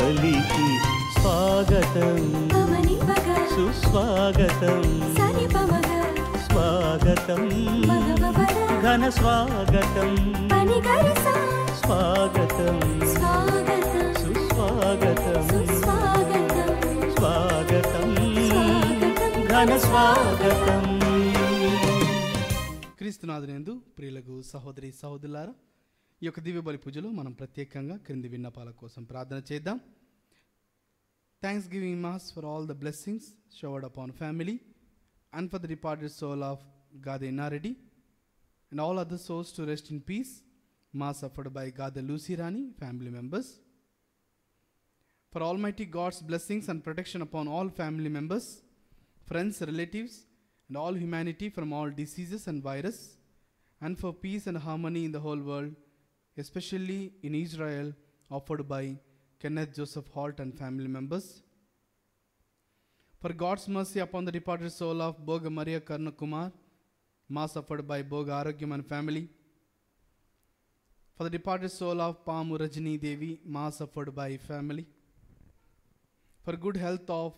బలికి స్వాగతం సుస్వాగతం స్వాగతం ఘన స్వాగతం స్వాగతం సుస్వాగతం స్వాగతం ఘన స్వాగతం క్రీస్తునాథునేందు ప్రియులకు సహోదరి సహోదరులారా ఈ యొక్క దివ్య బలి పూజలో మనం ప్రత్యేకంగా క్రింది విన్నపాల కోసం ప్రార్థన చేద్దాం thanksgiving mass for all the blessings showered upon family and for the departed soul of Gade Nareddy and all other souls to rest in peace మా suffered by Gada Lusirani family members for almighty God's blessings and protection upon all family members friends relatives and all humanity from all diseases and virus and for peace and harmony in the whole world especially in Israel, offered by Kenneth Joseph Holt and family members. For God's mercy upon the departed soul of Boga Maria Karna Kumar, Mass offered by Boga Aragyam and family. For the departed soul of Pamurajini Devi, Mass offered by family. For good health of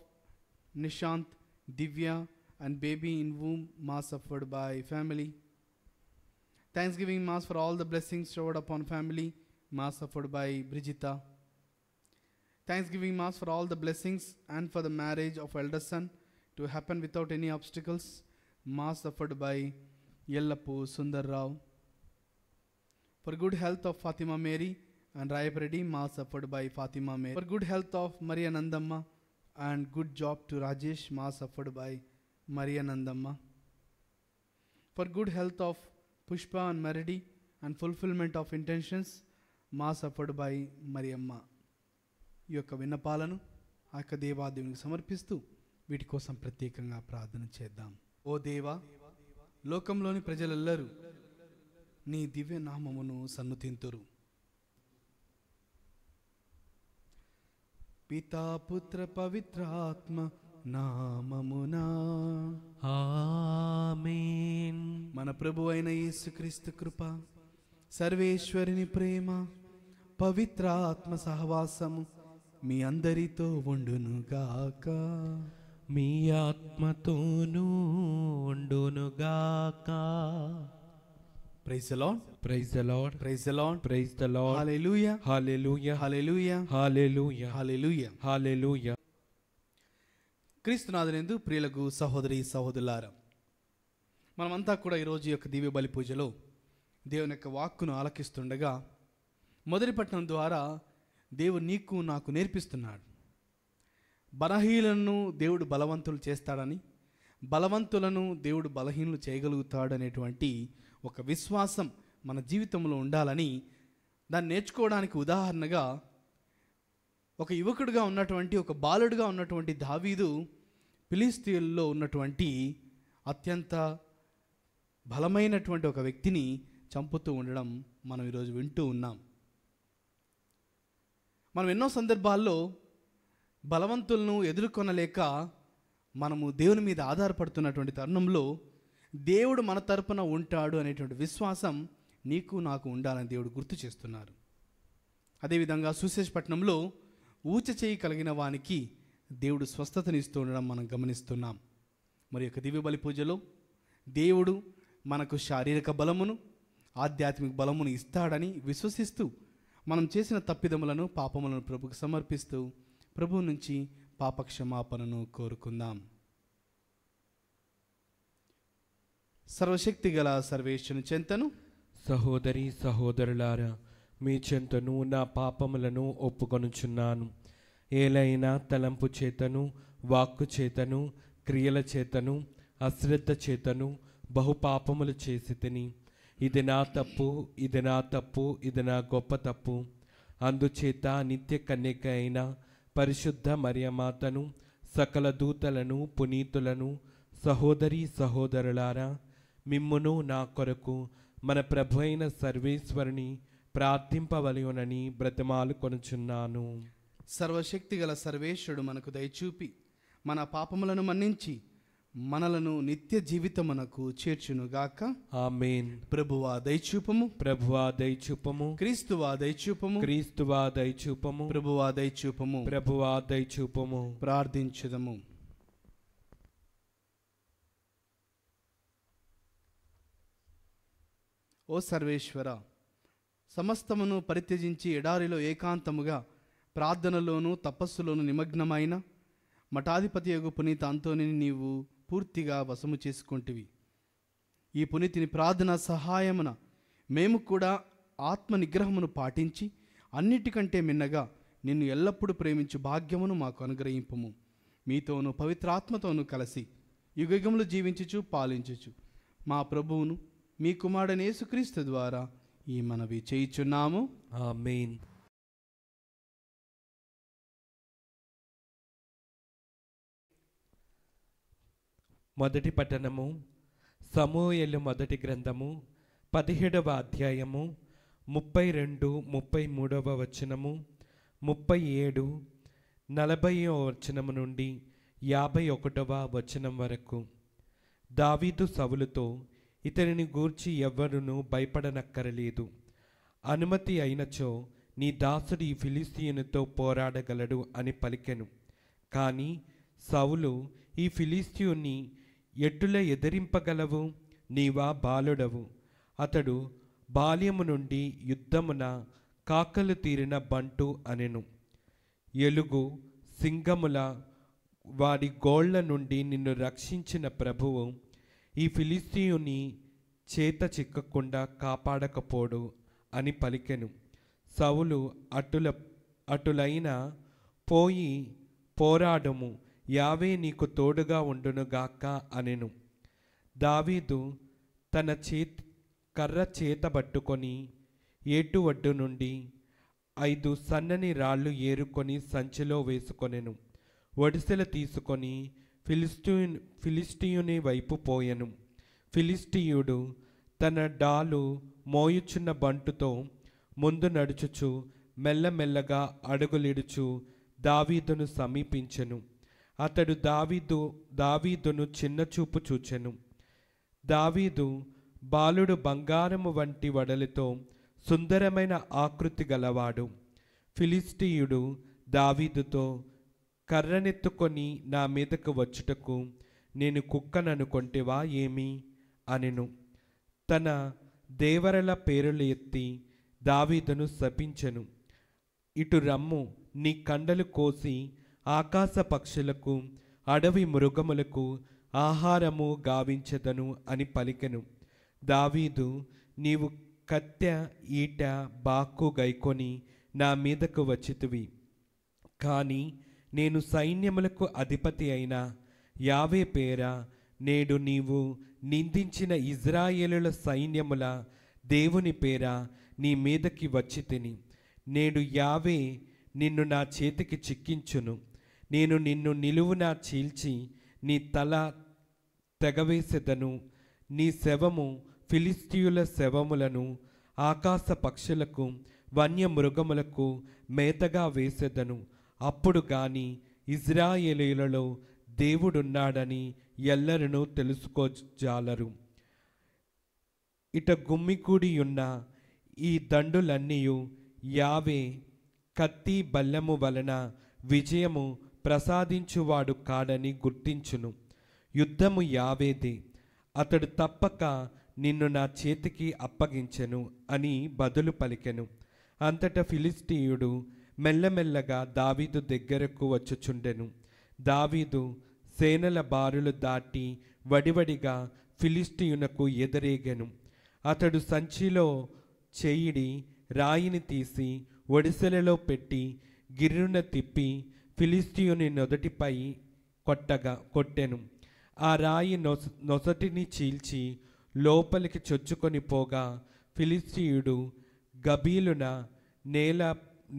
Nishant, Divya, and baby in womb, Mass offered by family Thanksgiving Mass for all the blessings showered upon family. Mass offered by Brigitta. Thanksgiving Mass for all the blessings and for the marriage of elder son to happen without any obstacles. Mass offered by Yellapu Sundar Rao. For good health of Fatima Mary and Rayap Reddy, Mass offered by Fatima Mary. For good health of Maria Nandamma and good job to Rajesh, Mass offered by Maria Nandamma. For good health of Pushpa and Meridi and fulfilment of intentions మా suffered by Mari అమ్మ ఈ యొక్క విన్నపాలను ఆ యొక్క దేవాదేవునికి సమర్పిస్తూ వీటి కోసం ప్రత్యేకంగా ప్రార్థన చేద్దాం ఓ దేవా లోకంలోని ప్రజలెల్లరూ నీ దివ్య నామమును సన్నుతింతురు పితాపుత్ర పవిత్రాత్మ నామమునా ఆమేన్ మన ప్రభు అయిన యేసుక్రీస్తు కృప సర్వేశ్వరుని ప్రేమ పవిత్ర ఆత్మ సహవాసము మీ అందరితో వండును ఉండునుగాక మీ ఆత్మతోను వండును ఉండునుగాక praise Lord praise the Lord praise the Lord praise the Lord hallelujah hallelujah hallelujah hallelujah hallelujah hallelujah క్రీస్తునాథునందు ప్రియులకు సహోదరి సహోదరులారా మనమంతా కూడా ఈరోజు యొక్క దివ్య బలి పూజలో దేవుని యొక్క వాక్కును ఆలకిస్తుండగా మొదటి పట్టణం ద్వారా దేవుడు నీకు నాకు నేర్పిస్తున్నాడు బలహీనలను దేవుడు బలవంతులు చేస్తాడని బలవంతులను దేవుడు బలహీనులు చేయగలుగుతాడు అనేటువంటి ఒక విశ్వాసం మన జీవితంలో ఉండాలని దాన్ని నేర్చుకోవడానికి ఉదాహరణగా ఒక యువకుడుగా ఉన్నటువంటి ఒక బాలుడుగా ఉన్నటువంటి దావీదు ఫిలిస్తీన్లో ఉన్నటువంటి అత్యంత బలమైనటువంటి ఒక వ్యక్తిని చంపుతూ ఉండడం మనం ఈరోజు వింటూ ఉన్నాం మనం ఎన్నో సందర్భాల్లో బలవంతులను ఎదుర్కొనలేక మనము దేవుని మీద ఆధారపడుతున్నటువంటి తరుణంలో దేవుడు మన తరపున ఉంటాడు అనేటువంటి విశ్వాసం నీకు నాకు ఉండాలని దేవుడు గుర్తు చేస్తున్నారు అదేవిధంగా సుశేషపట్నంలో ఊచ చేయి కలిగిన వానికి దేవుడు స్వస్థతని ఇస్తూ ఉండడం మనం గమనిస్తున్నాం మరి యొక్క దివ్య బలి పూజలో దేవుడు మనకు శారీరక బలమును ఆధ్యాత్మిక బలమును ఇస్తాడని విశ్వసిస్తూ మనం చేసిన తప్పిదములను పాపములను ప్రభుకు సమర్పిస్తూ ప్రభువు నుంచి పాపక్షమాపణను కోరుకుందాం సర్వశక్తి గల సర్వేశ్వను చెంతను సహోదరి సహోదరులారా మీ చెంతను నా పాపములను ఒప్పుకొనుచున్నాను ఏలైనా తలంపు చేతను వాక్కు చేతను క్రియల చేతను అశ్రద్ధ చేతను బహుపాపములు చేసి తిని ఇది నా తప్పు ఇది నా తప్పు ఇది నా గొప్ప తప్పు అందుచేత నిత్య కన్యక అయిన పరిశుద్ధ మరియమాతను సకల దూతలను పునీతులను సహోదరి సహోదరులారా మిమ్మును నా కొరకు మన ప్రభు అయిన సర్వేశ్వరుని ప్రార్థింపవలయునని బ్రతిమాలు కొనుచున్నాను సర్వశక్తి గల సర్వేశ్వరుడు మనకు దయచూపి మన పాపములను మన్నించి మనలను నిత్య జీవితమునకు చేర్చునుగాక ఆమెన్ ప్రభువా దయచూపము ప్రభువా దయచూపము క్రీస్తువా దయచూపము క్రీస్తువా దయచూపము ప్రభువా దయచూపము ప్రభువా దయచూపము ప్రార్థించుదము ఓ సర్వేశ్వర సమస్తమును పరిత్యజించి ఎడారిలో ఏకాంతముగా ప్రార్థనలోనూ తపస్సులోను నిమగ్నమైన మఠాధిపతి యొక్క పునీత అంతోని నీవు పూర్తిగా వశము చేసుకుంటివి ఈ పునీతిని ప్రార్థన సహాయమున మేము కూడా ఆత్మ నిగ్రహమును పాటించి అన్నిటికంటే మిన్నగా నిన్ను ఎల్లప్పుడూ ప్రేమించు భాగ్యమును మాకు అనుగ్రహింపము మీతోను పవిత్రాత్మతోనూ కలిసి యుగములు జీవించుచు పాలించుచు మా ప్రభువును మీ యేసుక్రీస్తు ద్వారా ఈ మనవి చేయుచున్నాము ఆ మెయిన్ మొదటి పట్టణము సమూహలు మొదటి గ్రంథము పదిహేడవ అధ్యాయము ముప్పై రెండు ముప్పై మూడవ వచనము ముప్పై ఏడు నలభై వచనము నుండి యాభై ఒకటవ వచనం వరకు దావీదు సవులుతో ఇతనిని గూర్చి ఎవ్వరూ భయపడనక్కరలేదు అనుమతి అయినచో నీ దాసుడు ఈ ఫిలిస్తీయునితో పోరాడగలడు అని పలికెను కానీ సవులు ఈ ఫిలిస్తీయుని ఎట్టుల ఎదిరింపగలవు నీవా బాలుడవు అతడు బాల్యము నుండి యుద్ధమున కాకలు తీరిన బంటు అనెను ఎలుగు సింగముల వారి గోళ్ల నుండి నిన్ను రక్షించిన ప్రభువు ఈ ఫిలిస్తీయుని చేత చిక్కకుండా కాపాడకపోడు అని పలికెను సవులు అటుల అటులైన పోయి పోరాడము యావే నీకు తోడుగా ఉండును ఉండునుగాక అనెను దావీదు తన చేతి కర్ర చేత పట్టుకొని ఏటు ఒడ్డు నుండి ఐదు సన్నని రాళ్ళు ఏరుకొని సంచిలో వేసుకొనెను ఒడిసెలు తీసుకొని ఫిలిస్టియన్ ఫిలిస్టియుని వైపు పోయెను ఫిలిస్టీయుడు తన డాలు మోయుచున్న బంటుతో ముందు నడుచుచు మెల్లమెల్లగా అడుగులిడుచు దావీదును సమీపించెను అతడు దావీదు దావీదును చిన్న చూపు చూచెను దావీదు బాలుడు బంగారము వంటి వడలతో సుందరమైన ఆకృతి గలవాడు ఫిలిస్టీయుడు దావీదుతో కర్రనెత్తుకొని నా మీదకు వచ్చుటకు నేను కుక్కననుకొంటివా ఏమి అనెను తన దేవరల పేరులు ఎత్తి దావీదును శపించెను ఇటు రమ్ము నీ కండలు కోసి ఆకాశ పక్షులకు అడవి మృగములకు ఆహారము గావించదను అని పలికెను దావీదు నీవు కత్తె ఈట బాక్కు గైకొని నా మీదకు వచ్చితివి కానీ నేను సైన్యములకు అధిపతి అయిన యావే పేర నేడు నీవు నిందించిన ఇజ్రాయేలుల సైన్యముల దేవుని పేర నీ మీదకి వచ్చి తిని నేడు యావే నిన్ను నా చేతికి చిక్కించును నేను నిన్ను నిలువున చీల్చి నీ తల తెగవేసెదను నీ శవము ఫిలిస్తీయుల శవములను ఆకాశ పక్షులకు వన్య మృగములకు మేతగా వేసేదను అప్పుడు గాని ఇజ్రాయేలీలలో దేవుడున్నాడని ఎల్లరూ తెలుసుకోజాలరు ఇట గుమ్మికూడి ఉన్న ఈ దండులన్నీయు యావే కత్తి బల్లెము వలన విజయము ప్రసాదించువాడు కాడని గుర్తించును యుద్ధము యావేదే అతడు తప్పక నిన్ను నా చేతికి అప్పగించెను అని బదులు పలికెను అంతటా ఫిలిస్టీయుడు మెల్లమెల్లగా దావీదు దగ్గరకు వచ్చుచుండెను దావీదు సేనల బారులు దాటి వడివడిగా ఫిలిస్టీయునకు ఎదురేగెను అతడు సంచిలో చేయిడి రాయిని తీసి ఒడిసెలలో పెట్టి గిర్రున తిప్పి ఫిలిస్తీయుని నొదటిపై కొట్టగా కొట్టెను ఆ రాయి నొస నొసటిని చీల్చి లోపలికి చొచ్చుకొని పోగా ఫిలిస్తీయుడు గబీలున నేల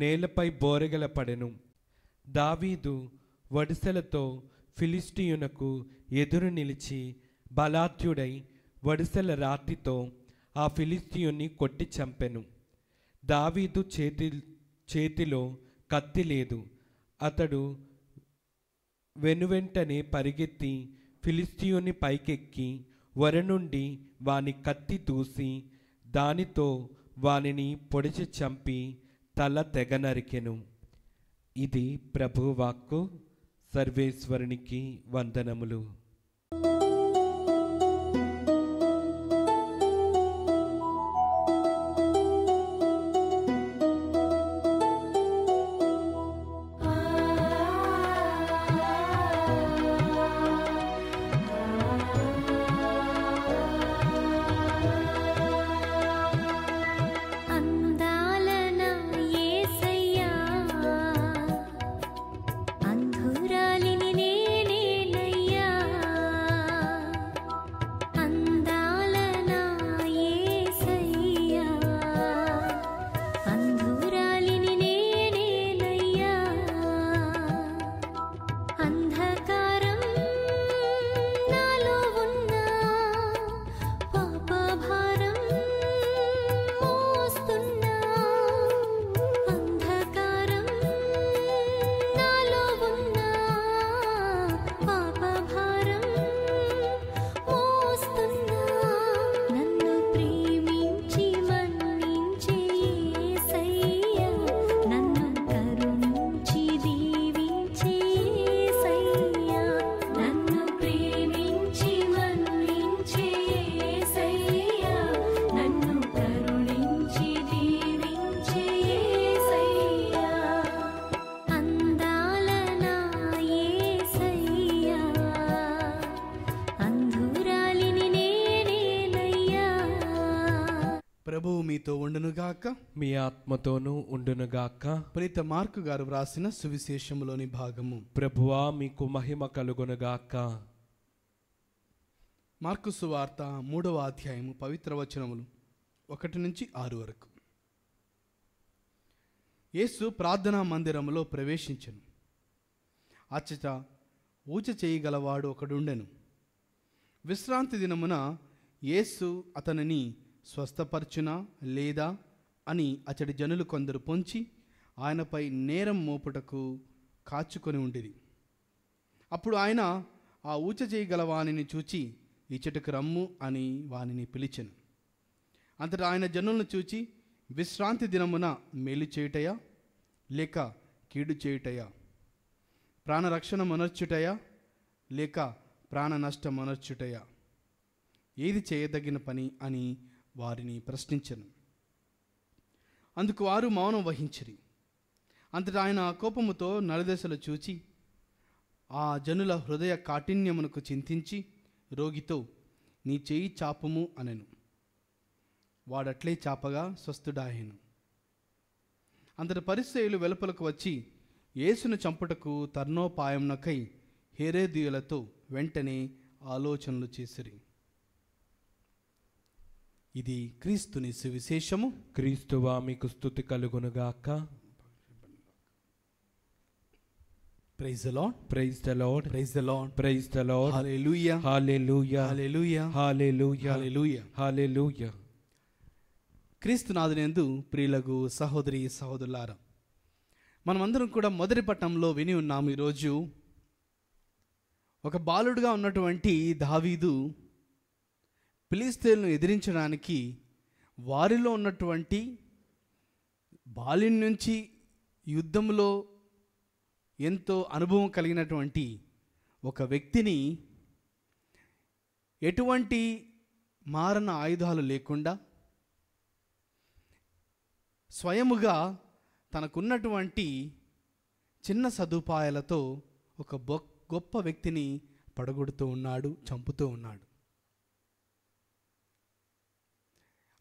నేలపై బోరెగల పడెను దావీదు వడిసెలతో ఫిలిస్టియునకు ఎదురు నిలిచి బలాత్యుడై వడిసెల రాతితో ఆ ఫిలిస్తీయుని కొట్టి చంపెను దావీదు చేతి చేతిలో కత్తి లేదు అతడు వెనువెంటనే పరిగెత్తి ఫిలిస్తియుని పైకెక్కి వర నుండి వాని కత్తి దూసి దానితో వానిని పొడిచి చంపి తల తెగ నరికెను ఇది ప్రభువాక్కు సర్వేశ్వరునికి వందనములు మీ ఆత్మతోనూ ఉండునుగాక ప్రీత మార్కు గారు వ్రాసిన సువిశేషములోని భాగము ప్రభువా మీకు మహిమ కలుగునుగాక మార్కు సువార్త మూడవ అధ్యాయము పవిత్ర వచనములు ఒకటి నుంచి ఆరు వరకు యేసు ప్రార్థనా మందిరములో ప్రవేశించను అచ్చట ఊచ చేయగలవాడు ఒకడుండెను విశ్రాంతి దినమున యేసు అతనిని స్వస్థపరచునా లేదా అని అతడి జనులు కొందరు పొంచి ఆయనపై నేరం మోపుటకు కాచుకొని ఉండిరి అప్పుడు ఆయన ఆ ఊచ చేయగల వాణిని చూచి ఇచ్చటకు రమ్ము అని వానిని పిలిచాను అంతటా ఆయన జనులను చూచి విశ్రాంతి దినమున మేలు చేయుటయా లేక కీడు చేయుటయా ప్రాణరక్షణ మనర్చుటయా లేక ప్రాణ నష్టం మనర్చుటయా ఏది చేయదగిన పని అని వారిని ప్రశ్నించను అందుకు వారు మౌనం వహించిరి అంతటా ఆయన కోపముతో నలుదశలు చూచి ఆ జనుల హృదయ కాఠిన్యమునకు చింతించి రోగితో నీ చేయి చాపము అనెను వాడట్లే చాపగా స్వస్థుడాయను అందరి పరిస్థితులు వెలుపలకు వచ్చి యేసును చంపుటకు తర్ణోపాయంనకై హేరేదియులతో వెంటనే ఆలోచనలు చేసిరి ఇది క్రీస్తుని సువిశేషము క్రీస్తువా మీకు స్థుతి కలుగునుగాక praise the Lord praise the Lord praise the Lord praise the Lord hallelujah hallelujah hallelujah hallelujah hallelujah hallelujah క్రీస్తునాథునందు ప్రియులకు సహోదరి సహోదరులారా మనమందరం కూడా మొదటి పట్టంలో విని ఉన్నాము ఈరోజు ఒక బాలుడుగా ఉన్నటువంటి దావీదు పిలిస్తేలను ఎదిరించడానికి వారిలో ఉన్నటువంటి బాల్యం నుంచి యుద్ధంలో ఎంతో అనుభవం కలిగినటువంటి ఒక వ్యక్తిని ఎటువంటి మారణ ఆయుధాలు లేకుండా స్వయముగా తనకున్నటువంటి చిన్న సదుపాయాలతో ఒక గొప్ప వ్యక్తిని పడగొడుతూ ఉన్నాడు చంపుతూ ఉన్నాడు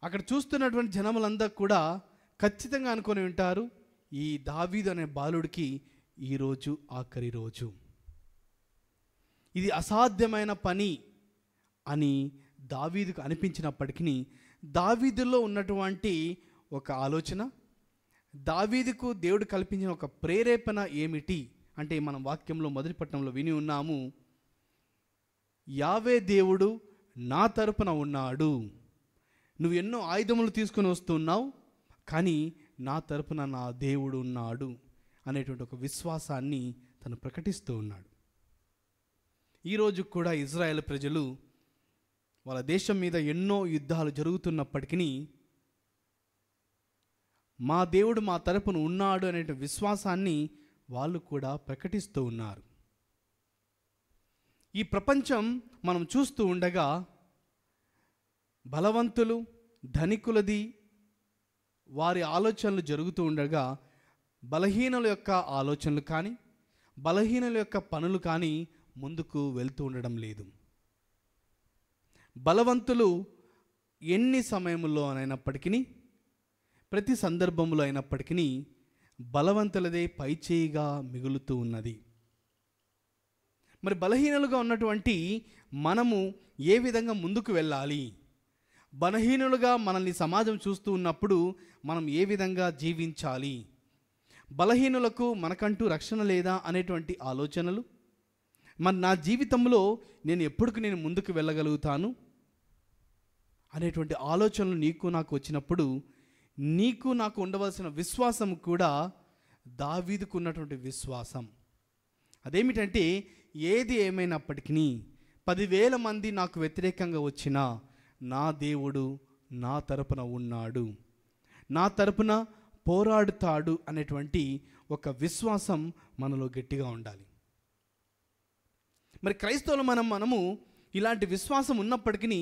అక్కడ చూస్తున్నటువంటి జనములందరూ కూడా ఖచ్చితంగా అనుకొని ఉంటారు ఈ దావీదు అనే బాలుడికి ఈరోజు ఆఖరి రోజు ఇది అసాధ్యమైన పని అని దావీదుకు అనిపించినప్పటికీ దావీదులో ఉన్నటువంటి ఒక ఆలోచన దావీదుకు దేవుడు కల్పించిన ఒక ప్రేరేపణ ఏమిటి అంటే మనం వాక్యంలో మొదటి పట్టణంలో విని ఉన్నాము యావే దేవుడు నా తరపున ఉన్నాడు నువ్వు ఎన్నో ఆయుధములు తీసుకుని వస్తున్నావు కానీ నా తరపున నా దేవుడు ఉన్నాడు అనేటువంటి ఒక విశ్వాసాన్ని తను ప్రకటిస్తూ ఉన్నాడు ఈరోజు కూడా ఇజ్రాయెల్ ప్రజలు వాళ్ళ దేశం మీద ఎన్నో యుద్ధాలు జరుగుతున్నప్పటికీ మా దేవుడు మా తరపున ఉన్నాడు అనే విశ్వాసాన్ని వాళ్ళు కూడా ప్రకటిస్తూ ఉన్నారు ఈ ప్రపంచం మనం చూస్తూ ఉండగా బలవంతులు ధనికులది వారి ఆలోచనలు జరుగుతూ ఉండగా బలహీనుల యొక్క ఆలోచనలు కానీ బలహీనుల యొక్క పనులు కానీ ముందుకు వెళ్తూ ఉండడం లేదు బలవంతులు ఎన్ని సమయంలో అయినప్పటికీ ప్రతి సందర్భంలో అయినప్పటికీ బలవంతులదే పైచేయిగా మిగులుతూ ఉన్నది మరి బలహీనలుగా ఉన్నటువంటి మనము ఏ విధంగా ముందుకు వెళ్ళాలి బలహీనులుగా మనల్ని సమాజం చూస్తూ ఉన్నప్పుడు మనం ఏ విధంగా జీవించాలి బలహీనులకు మనకంటూ రక్షణ లేదా అనేటువంటి ఆలోచనలు మరి నా జీవితంలో నేను ఎప్పటికి నేను ముందుకు వెళ్ళగలుగుతాను అనేటువంటి ఆలోచనలు నీకు నాకు వచ్చినప్పుడు నీకు నాకు ఉండవలసిన విశ్వాసం కూడా దావీదుకు ఉన్నటువంటి విశ్వాసం అదేమిటంటే ఏది ఏమైనప్పటికీ పదివేల మంది నాకు వ్యతిరేకంగా వచ్చినా నా దేవుడు నా తరపున ఉన్నాడు నా తరపున పోరాడుతాడు అనేటువంటి ఒక విశ్వాసం మనలో గట్టిగా ఉండాలి మరి క్రైస్తవులు మనం మనము ఇలాంటి విశ్వాసం ఉన్నప్పటికీ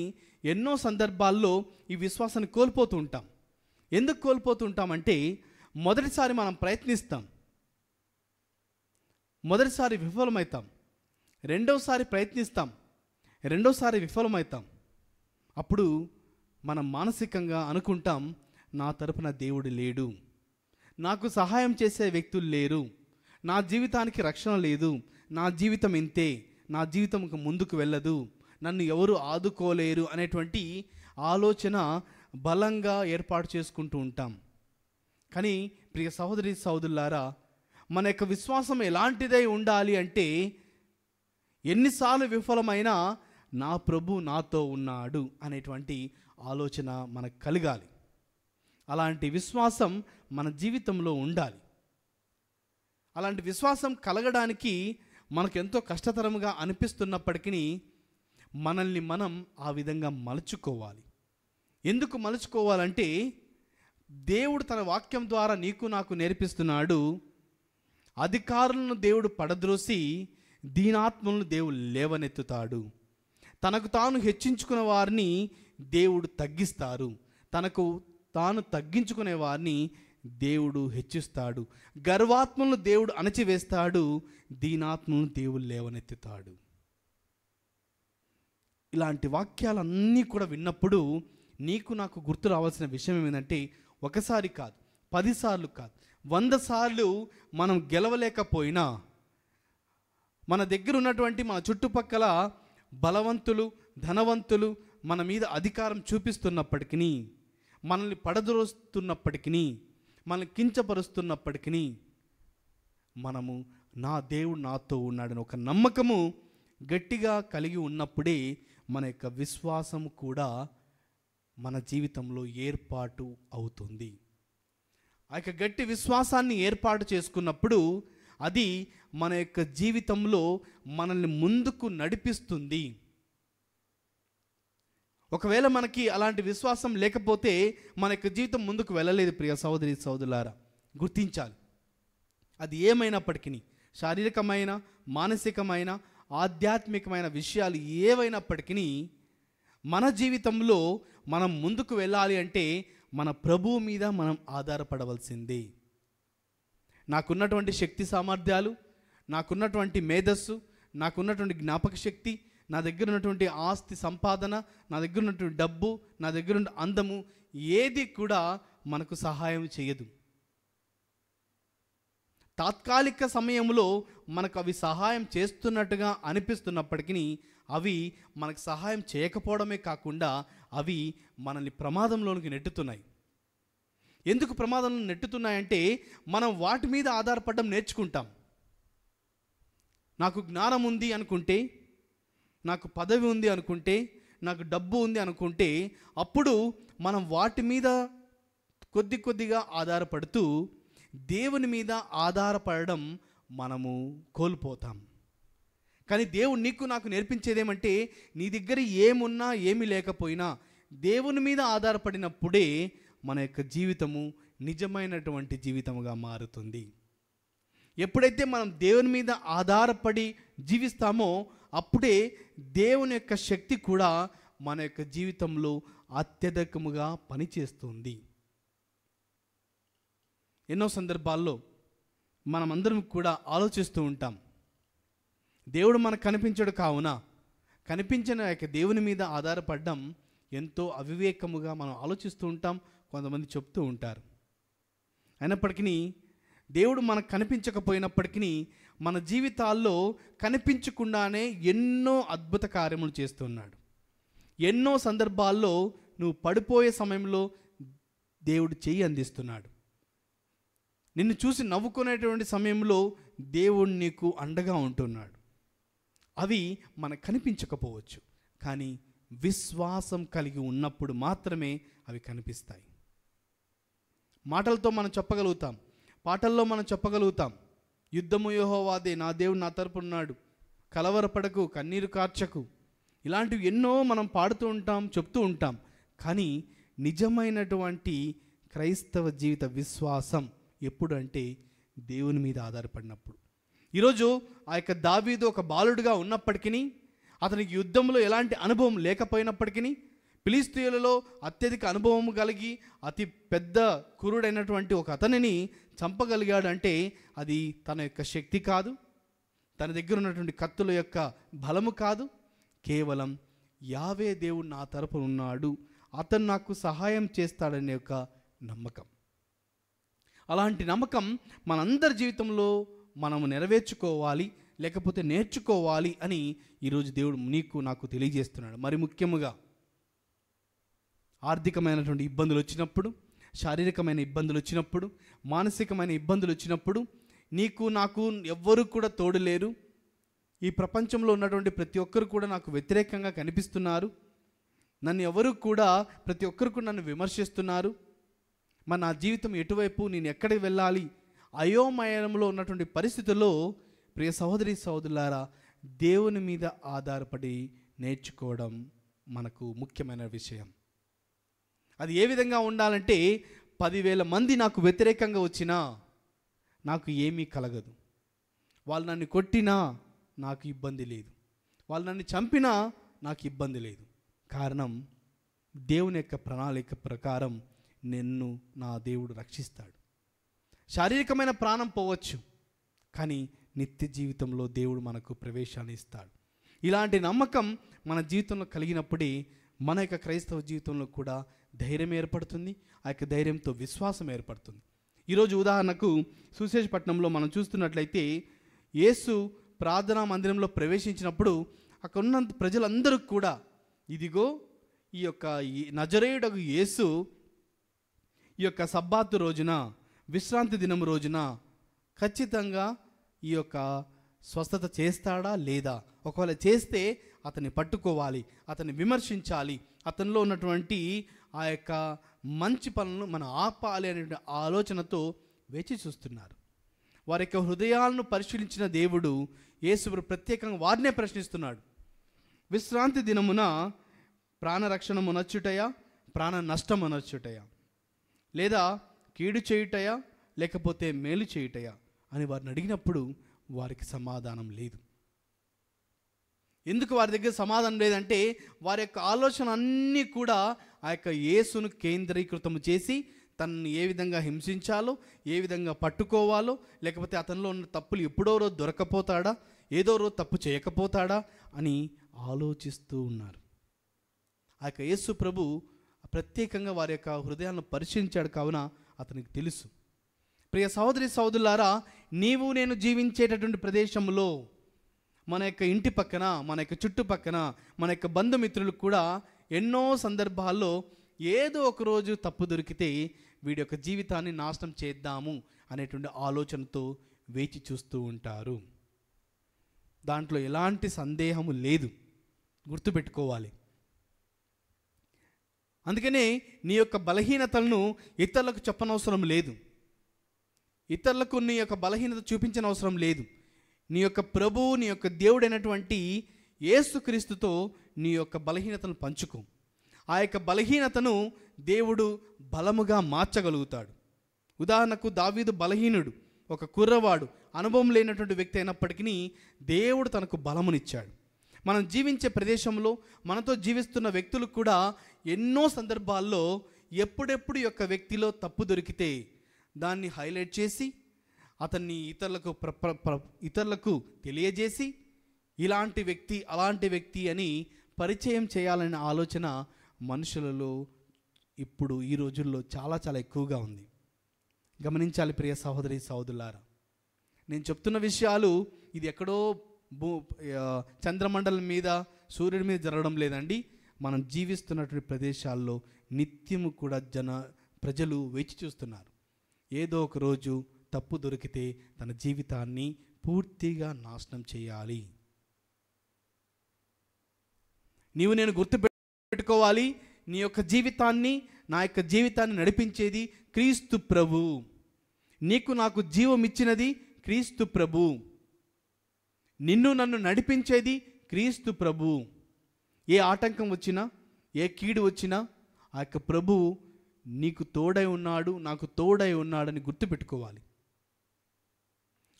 ఎన్నో సందర్భాల్లో ఈ విశ్వాసాన్ని కోల్పోతూ ఉంటాం ఎందుకు కోల్పోతూ ఉంటామంటే మొదటిసారి మనం ప్రయత్నిస్తాం మొదటిసారి విఫలమవుతాం రెండోసారి ప్రయత్నిస్తాం రెండోసారి విఫలమవుతాం అప్పుడు మనం మానసికంగా అనుకుంటాం నా తరపున దేవుడు లేడు నాకు సహాయం చేసే వ్యక్తులు లేరు నా జీవితానికి రక్షణ లేదు నా జీవితం ఇంతే నా జీవితం ముందుకు వెళ్ళదు నన్ను ఎవరు ఆదుకోలేరు అనేటువంటి ఆలోచన బలంగా ఏర్పాటు చేసుకుంటూ ఉంటాం కానీ ప్రియ సహోదరి సహోదరులారా మన యొక్క విశ్వాసం ఎలాంటిదై ఉండాలి అంటే ఎన్నిసార్లు విఫలమైనా నా ప్రభు నాతో ఉన్నాడు అనేటువంటి ఆలోచన మనకు కలగాలి అలాంటి విశ్వాసం మన జీవితంలో ఉండాలి అలాంటి విశ్వాసం కలగడానికి మనకెంతో కష్టతరముగా అనిపిస్తున్నప్పటికీ మనల్ని మనం ఆ విధంగా మలుచుకోవాలి ఎందుకు మలుచుకోవాలంటే దేవుడు తన వాక్యం ద్వారా నీకు నాకు నేర్పిస్తున్నాడు అధికారులను దేవుడు పడద్రోసి దీనాత్మలను దేవుడు లేవనెత్తుతాడు తనకు తాను హెచ్చించుకున్న వారిని దేవుడు తగ్గిస్తారు తనకు తాను తగ్గించుకునే వారిని దేవుడు హెచ్చిస్తాడు గర్వాత్మను దేవుడు అణచివేస్తాడు దీనాత్మను దేవుడు లేవనెత్తుతాడు ఇలాంటి వాక్యాలన్నీ కూడా విన్నప్పుడు నీకు నాకు గుర్తు రావాల్సిన విషయం ఏమిటంటే ఒకసారి కాదు పదిసార్లు కాదు వంద సార్లు మనం గెలవలేకపోయినా మన దగ్గర ఉన్నటువంటి మన చుట్టుపక్కల బలవంతులు ధనవంతులు మన మీద అధికారం చూపిస్తున్నప్పటికీ మనల్ని పడద్రోస్తున్నప్పటికీ మనల్ని కించపరుస్తున్నప్పటికీ మనము నా దేవుడు నాతో ఉన్నాడని ఒక నమ్మకము గట్టిగా కలిగి ఉన్నప్పుడే మన యొక్క విశ్వాసం కూడా మన జీవితంలో ఏర్పాటు అవుతుంది ఆ యొక్క గట్టి విశ్వాసాన్ని ఏర్పాటు చేసుకున్నప్పుడు అది మన యొక్క జీవితంలో మనల్ని ముందుకు నడిపిస్తుంది ఒకవేళ మనకి అలాంటి విశ్వాసం లేకపోతే మన యొక్క జీవితం ముందుకు వెళ్ళలేదు ప్రియ సహోదరి సహోదరులారా గుర్తించాలి అది ఏమైనప్పటికీ శారీరకమైన మానసికమైన ఆధ్యాత్మికమైన విషయాలు ఏవైనప్పటికీ మన జీవితంలో మనం ముందుకు వెళ్ళాలి అంటే మన ప్రభువు మీద మనం ఆధారపడవలసిందే నాకున్నటువంటి శక్తి సామర్థ్యాలు నాకున్నటువంటి మేధస్సు నాకున్నటువంటి జ్ఞాపక శక్తి నా దగ్గర ఉన్నటువంటి ఆస్తి సంపాదన నా దగ్గర ఉన్నటువంటి డబ్బు నా దగ్గర ఉన్న అందము ఏది కూడా మనకు సహాయం చేయదు తాత్కాలిక సమయంలో మనకు అవి సహాయం చేస్తున్నట్టుగా అనిపిస్తున్నప్పటికీ అవి మనకు సహాయం చేయకపోవడమే కాకుండా అవి మనల్ని ప్రమాదంలోనికి నెట్టుతున్నాయి ఎందుకు ప్రమాదాలను నెట్టుతున్నాయంటే మనం వాటి మీద ఆధారపడడం నేర్చుకుంటాం నాకు జ్ఞానం ఉంది అనుకుంటే నాకు పదవి ఉంది అనుకుంటే నాకు డబ్బు ఉంది అనుకుంటే అప్పుడు మనం వాటి మీద కొద్ది కొద్దిగా ఆధారపడుతూ దేవుని మీద ఆధారపడడం మనము కోల్పోతాం కానీ దేవుడు నీకు నాకు నేర్పించేదేమంటే నీ దగ్గర ఏమున్నా ఏమీ లేకపోయినా దేవుని మీద ఆధారపడినప్పుడే మన యొక్క జీవితము నిజమైనటువంటి జీవితముగా మారుతుంది ఎప్పుడైతే మనం దేవుని మీద ఆధారపడి జీవిస్తామో అప్పుడే దేవుని యొక్క శక్తి కూడా మన యొక్క జీవితంలో అత్యధికముగా పనిచేస్తుంది ఎన్నో సందర్భాల్లో మనమందరం కూడా ఆలోచిస్తూ ఉంటాం దేవుడు మనకు కనిపించడు కావున కనిపించిన యొక్క దేవుని మీద ఆధారపడడం ఎంతో అవివేకముగా మనం ఆలోచిస్తూ ఉంటాం కొంతమంది చెప్తూ ఉంటారు అయినప్పటికీ దేవుడు మనకు కనిపించకపోయినప్పటికీ మన జీవితాల్లో కనిపించకుండానే ఎన్నో అద్భుత కార్యములు చేస్తున్నాడు ఎన్నో సందర్భాల్లో నువ్వు పడిపోయే సమయంలో దేవుడు చేయి అందిస్తున్నాడు నిన్ను చూసి నవ్వుకునేటువంటి సమయంలో దేవుడు నీకు అండగా ఉంటున్నాడు అవి మనకు కనిపించకపోవచ్చు కానీ విశ్వాసం కలిగి ఉన్నప్పుడు మాత్రమే అవి కనిపిస్తాయి మాటలతో మనం చెప్పగలుగుతాం పాటల్లో మనం చెప్పగలుగుతాం యుద్ధము యోహోవాదే నా దేవుడు నా తరపు ఉన్నాడు కలవరపడకు కన్నీరు కార్చకు ఇలాంటివి ఎన్నో మనం పాడుతూ ఉంటాం చెప్తూ ఉంటాం కానీ నిజమైనటువంటి క్రైస్తవ జీవిత విశ్వాసం ఎప్పుడంటే దేవుని మీద ఆధారపడినప్పుడు ఈరోజు ఆ యొక్క దావీదు ఒక బాలుడిగా ఉన్నప్పటికీ అతనికి యుద్ధంలో ఎలాంటి అనుభవం లేకపోయినప్పటికీ పిలిస్తీయులలో అత్యధిక అనుభవం కలిగి అతి పెద్ద కురుడైనటువంటి ఒక అతనిని చంపగలిగాడు అంటే అది తన యొక్క శక్తి కాదు తన దగ్గర ఉన్నటువంటి కత్తుల యొక్క బలము కాదు కేవలం యావే దేవుడు నా తరపున ఉన్నాడు అతను నాకు సహాయం చేస్తాడనే యొక్క నమ్మకం అలాంటి నమ్మకం మనందరి జీవితంలో మనము నెరవేర్చుకోవాలి లేకపోతే నేర్చుకోవాలి అని ఈరోజు దేవుడు నీకు నాకు తెలియజేస్తున్నాడు మరి ముఖ్యముగా ఆర్థికమైనటువంటి ఇబ్బందులు వచ్చినప్పుడు శారీరకమైన ఇబ్బందులు వచ్చినప్పుడు మానసికమైన ఇబ్బందులు వచ్చినప్పుడు నీకు నాకు ఎవ్వరు కూడా తోడు లేరు ఈ ప్రపంచంలో ఉన్నటువంటి ప్రతి ఒక్కరు కూడా నాకు వ్యతిరేకంగా కనిపిస్తున్నారు నన్ను ఎవరు కూడా ప్రతి ఒక్కరు కూడా నన్ను విమర్శిస్తున్నారు మరి నా జీవితం ఎటువైపు నేను ఎక్కడికి వెళ్ళాలి అయోమయంలో ఉన్నటువంటి పరిస్థితుల్లో ప్రియ సహోదరి సహోదరులారా దేవుని మీద ఆధారపడి నేర్చుకోవడం మనకు ముఖ్యమైన విషయం అది ఏ విధంగా ఉండాలంటే పదివేల మంది నాకు వ్యతిరేకంగా వచ్చినా నాకు ఏమీ కలగదు వాళ్ళు నన్ను కొట్టినా నాకు ఇబ్బంది లేదు వాళ్ళు నన్ను చంపినా నాకు ఇబ్బంది లేదు కారణం దేవుని యొక్క ప్రణాళిక ప్రకారం నిన్ను నా దేవుడు రక్షిస్తాడు శారీరకమైన ప్రాణం పోవచ్చు కానీ నిత్య జీవితంలో దేవుడు మనకు ప్రవేశాన్ని ఇస్తాడు ఇలాంటి నమ్మకం మన జీవితంలో కలిగినప్పుడే మన యొక్క క్రైస్తవ జీవితంలో కూడా ధైర్యం ఏర్పడుతుంది ఆ యొక్క ధైర్యంతో విశ్వాసం ఏర్పడుతుంది ఈరోజు ఉదాహరణకు సుశేషపట్నంలో మనం చూస్తున్నట్లయితే యేసు ప్రార్థనా మందిరంలో ప్రవేశించినప్పుడు అక్కడ ఉన్న ప్రజలందరూ కూడా ఇదిగో ఈ యొక్క నజరేయుడకు యేసు ఈ యొక్క సబ్బాతు రోజున విశ్రాంతి దినం రోజున ఖచ్చితంగా ఈ యొక్క స్వస్థత చేస్తాడా లేదా ఒకవేళ చేస్తే అతన్ని పట్టుకోవాలి అతన్ని విమర్శించాలి అతనిలో ఉన్నటువంటి ఆ యొక్క మంచి పనులను మనం ఆపాలి అనే ఆలోచనతో వేచి చూస్తున్నారు వారి యొక్క హృదయాలను పరిశీలించిన దేవుడు యేసు ప్రత్యేకంగా వారినే ప్రశ్నిస్తున్నాడు విశ్రాంతి దినమున ప్రాణరక్షణ మునర్చుటయా ప్రాణ నష్టం అనొచ్చుటయా లేదా కీడు చేయుటయా లేకపోతే మేలు చేయుటయా అని వారిని అడిగినప్పుడు వారికి సమాధానం లేదు ఎందుకు వారి దగ్గర సమాధానం లేదంటే వారి యొక్క ఆలోచన అన్నీ కూడా ఆ యొక్క యేసును కేంద్రీకృతం చేసి తనను ఏ విధంగా హింసించాలో ఏ విధంగా పట్టుకోవాలో లేకపోతే అతనిలో ఉన్న తప్పులు ఎప్పుడో రోజు దొరకపోతాడా ఏదో రోజు తప్పు చేయకపోతాడా అని ఆలోచిస్తూ ఉన్నారు ఆ యొక్క యేసు ప్రభు ప్రత్యేకంగా వారి యొక్క హృదయాలను పరిశీలించాడు కావున అతనికి తెలుసు ప్రియ సహోదరి సౌదులారా నీవు నేను జీవించేటటువంటి ప్రదేశంలో మన యొక్క ఇంటి పక్కన మన యొక్క చుట్టుపక్కన మన యొక్క బంధుమిత్రులు కూడా ఎన్నో సందర్భాల్లో ఏదో ఒక రోజు తప్పు దొరికితే వీడి యొక్క జీవితాన్ని నాశనం చేద్దాము అనేటువంటి ఆలోచనతో వేచి చూస్తూ ఉంటారు దాంట్లో ఎలాంటి సందేహము లేదు గుర్తుపెట్టుకోవాలి అందుకనే నీ యొక్క బలహీనతలను ఇతరులకు చెప్పనవసరం లేదు ఇతరులకు నీ యొక్క బలహీనత చూపించనవసరం లేదు నీ యొక్క ప్రభువు నీ యొక్క దేవుడైనటువంటి ఏసుక్రీస్తుతో నీ యొక్క బలహీనతను పంచుకో ఆ యొక్క బలహీనతను దేవుడు బలముగా మార్చగలుగుతాడు ఉదాహరణకు దావీదు బలహీనుడు ఒక కుర్రవాడు అనుభవం లేనటువంటి వ్యక్తి అయినప్పటికీ దేవుడు తనకు బలమునిచ్చాడు మనం జీవించే ప్రదేశంలో మనతో జీవిస్తున్న వ్యక్తులు కూడా ఎన్నో సందర్భాల్లో ఎప్పుడెప్పుడు యొక్క వ్యక్తిలో తప్పు దొరికితే దాన్ని హైలైట్ చేసి అతన్ని ఇతరులకు ఇతరులకు తెలియజేసి ఇలాంటి వ్యక్తి అలాంటి వ్యక్తి అని పరిచయం చేయాలనే ఆలోచన మనుషులలో ఇప్పుడు ఈ రోజుల్లో చాలా చాలా ఎక్కువగా ఉంది గమనించాలి ప్రియ సహోదరి సహోదరులారా నేను చెప్తున్న విషయాలు ఇది ఎక్కడో భూ చంద్రమండలం మీద సూర్యుడి మీద జరగడం లేదండి మనం జీవిస్తున్నటువంటి ప్రదేశాల్లో నిత్యము కూడా జన ప్రజలు వేచి చూస్తున్నారు ఏదో ఒక రోజు తప్పు దొరికితే తన జీవితాన్ని పూర్తిగా నాశనం చేయాలి నీవు నేను గుర్తుపెట్టుకోవాలి నీ యొక్క జీవితాన్ని నా యొక్క జీవితాన్ని నడిపించేది క్రీస్తు ప్రభు నీకు నాకు జీవం ఇచ్చినది క్రీస్తు ప్రభు నిన్ను నన్ను నడిపించేది క్రీస్తు ప్రభు ఏ ఆటంకం వచ్చినా ఏ కీడు వచ్చినా ఆ యొక్క ప్రభువు నీకు తోడై ఉన్నాడు నాకు తోడై ఉన్నాడని గుర్తుపెట్టుకోవాలి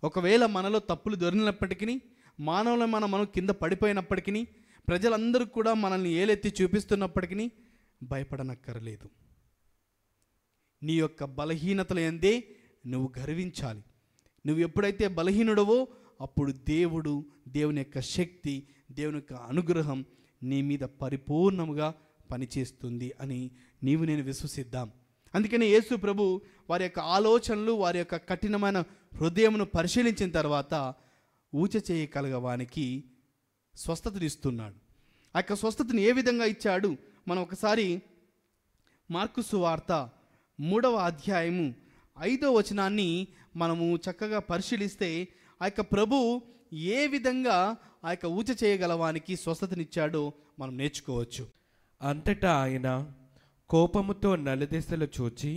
ఒకవేళ మనలో తప్పులు దొరికినప్పటికీ మానవులు మన మనం కింద పడిపోయినప్పటికీ ప్రజలందరూ కూడా మనల్ని ఏలెత్తి చూపిస్తున్నప్పటికీ భయపడనక్కర్లేదు నీ యొక్క బలహీనతలు ఎందే నువ్వు గర్వించాలి నువ్వు ఎప్పుడైతే బలహీనుడవో అప్పుడు దేవుడు దేవుని యొక్క శక్తి దేవుని యొక్క అనుగ్రహం నీ మీద పరిపూర్ణముగా పనిచేస్తుంది అని నీవు నేను విశ్వసిద్దాం అందుకని యేసు ప్రభు వారి యొక్క ఆలోచనలు వారి యొక్క కఠినమైన హృదయమును పరిశీలించిన తర్వాత ఊచ చేయగలగవానికి స్వస్థతనిస్తున్నాడు స్వస్థతను ఇస్తున్నాడు ఆ యొక్క స్వస్థతను ఏ విధంగా ఇచ్చాడు మనం ఒకసారి మార్కుసు వార్త మూడవ అధ్యాయము ఐదో వచనాన్ని మనము చక్కగా పరిశీలిస్తే ఆ యొక్క ప్రభు ఏ విధంగా ఆ యొక్క ఊచ చేయగలవానికి స్వస్థతనిచ్చాడో మనం నేర్చుకోవచ్చు అంతటా ఆయన కోపముతో నలుదిశలు చూచి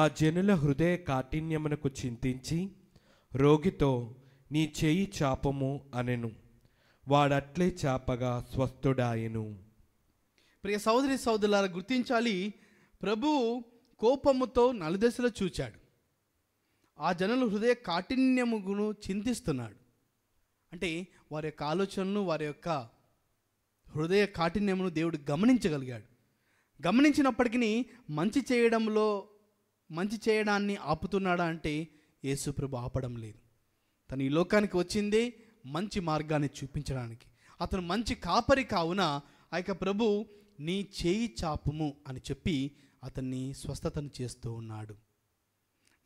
ఆ జనుల హృదయ కాఠిన్యమునకు చింతించి రోగితో నీ చేయి చాపము అనెను వాడట్లే చాపగా స్వస్థుడాయను ప్రియ సోదరి సోదరులారా గుర్తించాలి ప్రభు కోపముతో నలుదశలో చూచాడు ఆ జనుల హృదయ కాఠిన్యమును చింతిస్తున్నాడు అంటే వారి యొక్క ఆలోచనను వారి యొక్క హృదయ కాఠిన్యమును దేవుడు గమనించగలిగాడు గమనించినప్పటికీ మంచి చేయడంలో మంచి చేయడాన్ని ఆపుతున్నాడా అంటే యేసుప్రభు ఆపడం లేదు తను ఈ లోకానికి వచ్చింది మంచి మార్గాన్ని చూపించడానికి అతను మంచి కాపరి కావున ఆ యొక్క ప్రభు నీ చేయి చాపుము అని చెప్పి అతన్ని స్వస్థతను చేస్తూ ఉన్నాడు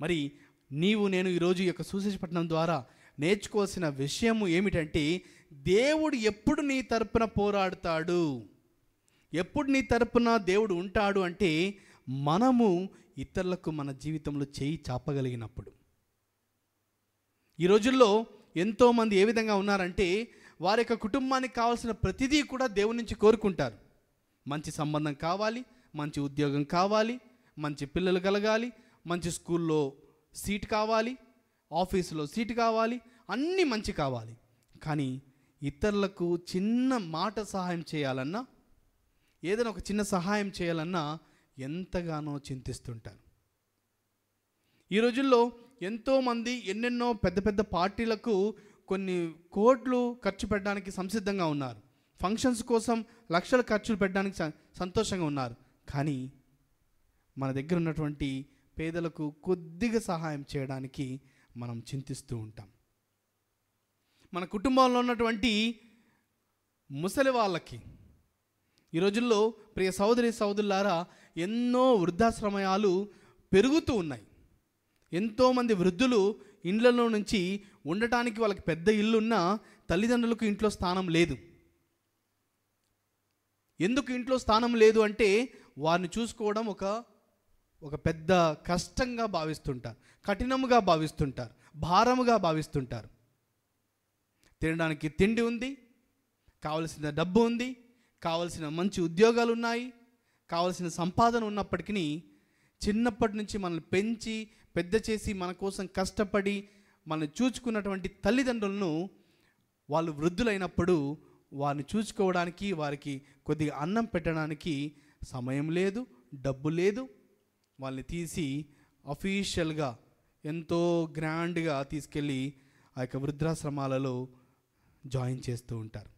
మరి నీవు నేను ఈరోజు యొక్క సూచించపట్నం ద్వారా నేర్చుకోవాల్సిన విషయము ఏమిటంటే దేవుడు ఎప్పుడు నీ తరపున పోరాడుతాడు ఎప్పుడు నీ తరపున దేవుడు ఉంటాడు అంటే మనము ఇతరులకు మన జీవితంలో చేయి చాపగలిగినప్పుడు ఈ రోజుల్లో ఎంతోమంది ఏ విధంగా ఉన్నారంటే వారి యొక్క కుటుంబానికి కావాల్సిన ప్రతిదీ కూడా దేవుని నుంచి కోరుకుంటారు మంచి సంబంధం కావాలి మంచి ఉద్యోగం కావాలి మంచి పిల్లలు కలగాలి మంచి స్కూల్లో సీట్ కావాలి ఆఫీసులో సీట్ కావాలి అన్నీ మంచి కావాలి కానీ ఇతరులకు చిన్న మాట సహాయం చేయాలన్నా ఏదైనా ఒక చిన్న సహాయం చేయాలన్నా ఎంతగానో చింతిస్తుంటాను ఈ రోజుల్లో ఎంతోమంది ఎన్నెన్నో పెద్ద పెద్ద పార్టీలకు కొన్ని కోట్లు ఖర్చు పెట్టడానికి సంసిద్ధంగా ఉన్నారు ఫంక్షన్స్ కోసం లక్షల ఖర్చులు పెట్టడానికి సంతోషంగా ఉన్నారు కానీ మన దగ్గర ఉన్నటువంటి పేదలకు కొద్దిగా సహాయం చేయడానికి మనం చింతిస్తూ ఉంటాం మన కుటుంబంలో ఉన్నటువంటి ముసలి వాళ్ళకి ఈ రోజుల్లో ప్రియ సోదరి సోదరులారా ఎన్నో వృద్ధాశ్రమయాలు పెరుగుతూ ఉన్నాయి ఎంతోమంది వృద్ధులు ఇండ్లలో నుంచి ఉండటానికి వాళ్ళకి పెద్ద ఇల్లు తల్లిదండ్రులకు ఇంట్లో స్థానం లేదు ఎందుకు ఇంట్లో స్థానం లేదు అంటే వారిని చూసుకోవడం ఒక ఒక పెద్ద కష్టంగా భావిస్తుంటారు కఠినముగా భావిస్తుంటారు భారముగా భావిస్తుంటారు తినడానికి తిండి ఉంది కావలసిన డబ్బు ఉంది కావలసిన మంచి ఉద్యోగాలు ఉన్నాయి కావలసిన సంపాదన ఉన్నప్పటికీ చిన్నప్పటి నుంచి మనల్ని పెంచి పెద్ద చేసి మన కోసం కష్టపడి మనం చూచుకున్నటువంటి తల్లిదండ్రులను వాళ్ళు వృద్ధులైనప్పుడు వారిని చూసుకోవడానికి వారికి కొద్దిగా అన్నం పెట్టడానికి సమయం లేదు డబ్బు లేదు వాళ్ళని తీసి అఫీషియల్గా ఎంతో గ్రాండ్గా తీసుకెళ్ళి ఆ యొక్క వృద్ధాశ్రమాలలో జాయిన్ చేస్తూ ఉంటారు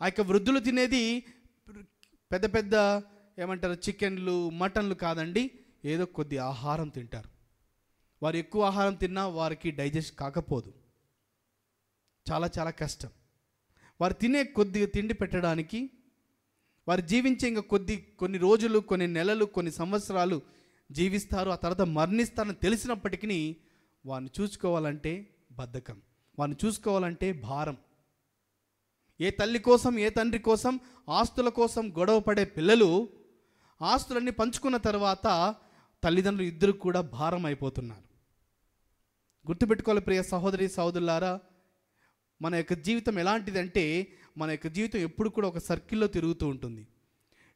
ఆ యొక్క వృద్ధులు తినేది పెద్ద పెద్ద ఏమంటారు చికెన్లు మటన్లు కాదండి ఏదో కొద్ది ఆహారం తింటారు వారు ఎక్కువ ఆహారం తిన్నా వారికి డైజెస్ట్ కాకపోదు చాలా చాలా కష్టం వారు తినే కొద్ది తిండి పెట్టడానికి వారు జీవించే ఇంకా కొద్ది కొన్ని రోజులు కొన్ని నెలలు కొన్ని సంవత్సరాలు జీవిస్తారు ఆ తర్వాత మరణిస్తారని తెలిసినప్పటికీ వారిని చూసుకోవాలంటే బద్ధకం వారిని చూసుకోవాలంటే భారం ఏ తల్లి కోసం ఏ తండ్రి కోసం ఆస్తుల కోసం గొడవ పడే పిల్లలు ఆస్తులన్నీ పంచుకున్న తర్వాత తల్లిదండ్రులు ఇద్దరు కూడా భారం అయిపోతున్నారు గుర్తుపెట్టుకోవాలి ప్రియ సహోదరి సహోదరులారా మన యొక్క జీవితం ఎలాంటిదంటే మన యొక్క జీవితం ఎప్పుడు కూడా ఒక సర్కిల్లో తిరుగుతూ ఉంటుంది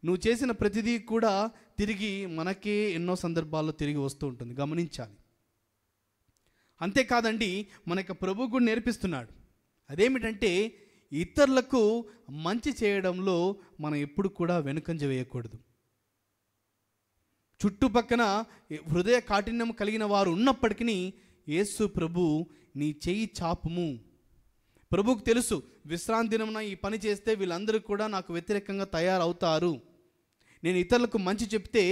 నువ్వు చేసిన ప్రతిదీ కూడా తిరిగి మనకే ఎన్నో సందర్భాల్లో తిరిగి వస్తూ ఉంటుంది గమనించాలి అంతేకాదండి మన యొక్క ప్రభు కూడా నేర్పిస్తున్నాడు అదేమిటంటే ఇతరులకు మంచి చేయడంలో మనం ఎప్పుడు కూడా వెనుకంజ వేయకూడదు చుట్టుపక్కన హృదయ కాఠిన్యం కలిగిన వారు ఉన్నప్పటికీ యేసు ప్రభు నీ చెయ్యి చాపుము ప్రభుకు తెలుసు విశ్రాంతి దినమున ఈ పని చేస్తే వీళ్ళందరూ కూడా నాకు వ్యతిరేకంగా తయారవుతారు నేను ఇతరులకు మంచి చెప్తే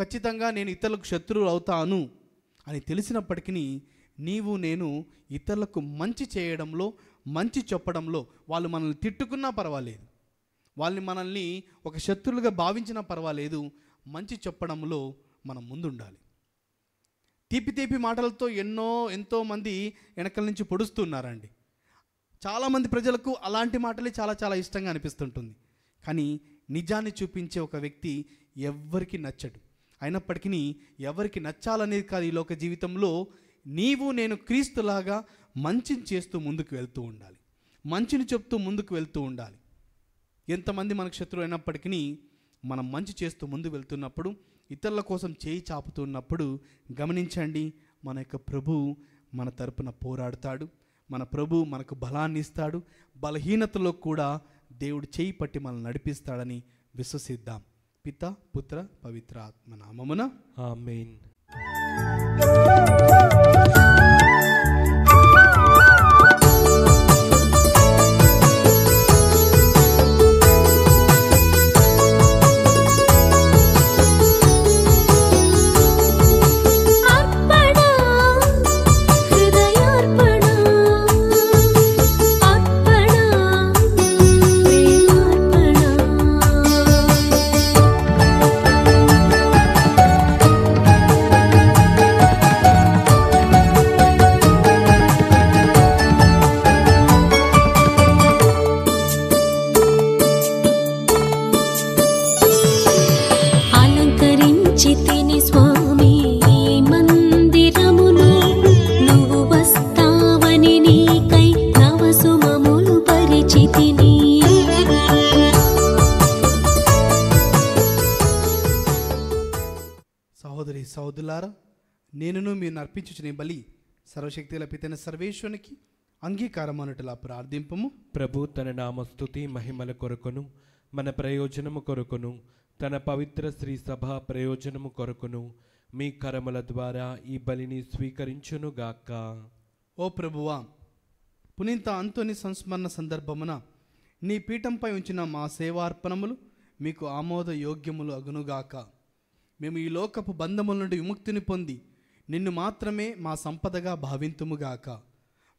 ఖచ్చితంగా నేను ఇతరులకు శత్రువులు అవుతాను అని తెలిసినప్పటికీ నీవు నేను ఇతరులకు మంచి చేయడంలో మంచి చెప్పడంలో వాళ్ళు మనల్ని తిట్టుకున్నా పర్వాలేదు వాళ్ళని మనల్ని ఒక శత్రులుగా భావించినా పర్వాలేదు మంచి చెప్పడంలో మనం ముందుండాలి తీపి తీపి మాటలతో ఎన్నో ఎంతోమంది వెనకల నుంచి పొడుస్తున్నారండి చాలామంది ప్రజలకు అలాంటి మాటలే చాలా చాలా ఇష్టంగా అనిపిస్తుంటుంది కానీ నిజాన్ని చూపించే ఒక వ్యక్తి ఎవ్వరికి నచ్చడు అయినప్పటికీ ఎవరికి నచ్చాలనేది కాదు ఈ లోక జీవితంలో నీవు నేను క్రీస్తులాగా మంచిని చేస్తూ ముందుకు వెళ్తూ ఉండాలి మంచిని చెప్తూ ముందుకు వెళ్తూ ఉండాలి ఎంతమంది మనకు శత్రువు అయినప్పటికీ మనం మంచి చేస్తూ ముందు వెళ్తున్నప్పుడు ఇతరుల కోసం చేయి చాపుతున్నప్పుడు గమనించండి మన యొక్క ప్రభు మన తరపున పోరాడుతాడు మన ప్రభు మనకు బలాన్ని ఇస్తాడు బలహీనతలో కూడా దేవుడు చేయి పట్టి మనల్ని నడిపిస్తాడని విశ్వసిద్దాం పిత పుత్ర పవిత్ర ఆత్మ నామమున ఆమెన్ సర్వశక్తిల పితైన సర్వేశ్వరునికి అంగీకారం ప్రార్థింపము ప్రభు తన నామస్తుతి మహిమల కొరకును మన ప్రయోజనము కొరకును తన పవిత్ర శ్రీ సభ ప్రయోజనము కొరకును మీ కరముల ద్వారా ఈ బలిని స్వీకరించునుగాక ఓ ప్రభువా పునీత అంతుని సంస్మరణ సందర్భమున నీ పీఠంపై ఉంచిన మా సేవార్పణములు మీకు ఆమోద యోగ్యములు అగునుగాక మేము ఈ లోకపు బంధముల నుండి విముక్తిని పొంది నిన్ను మాత్రమే మా సంపదగా భావింతుముగాక